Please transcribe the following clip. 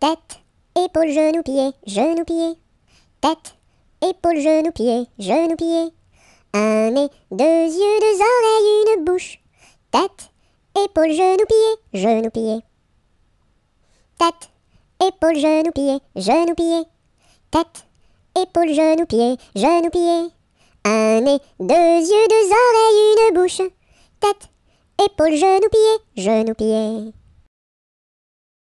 Tête, épaule, genoux, pieds, genoux, pieds. Tête, épaule, genoux, pied, genoux, pieds. Un nez, deux yeux, deux oreilles, une bouche. Tête, épaule, genoux, pied, genou, pieds. Tête, épaule, genoux, pied, genoux, pieds. Tête, épaule, genoux, pied, genoux, pieds. Un nez, deux yeux, deux oreilles, une bouche. Tête, épaule, genoux, pied, genoux, pieds.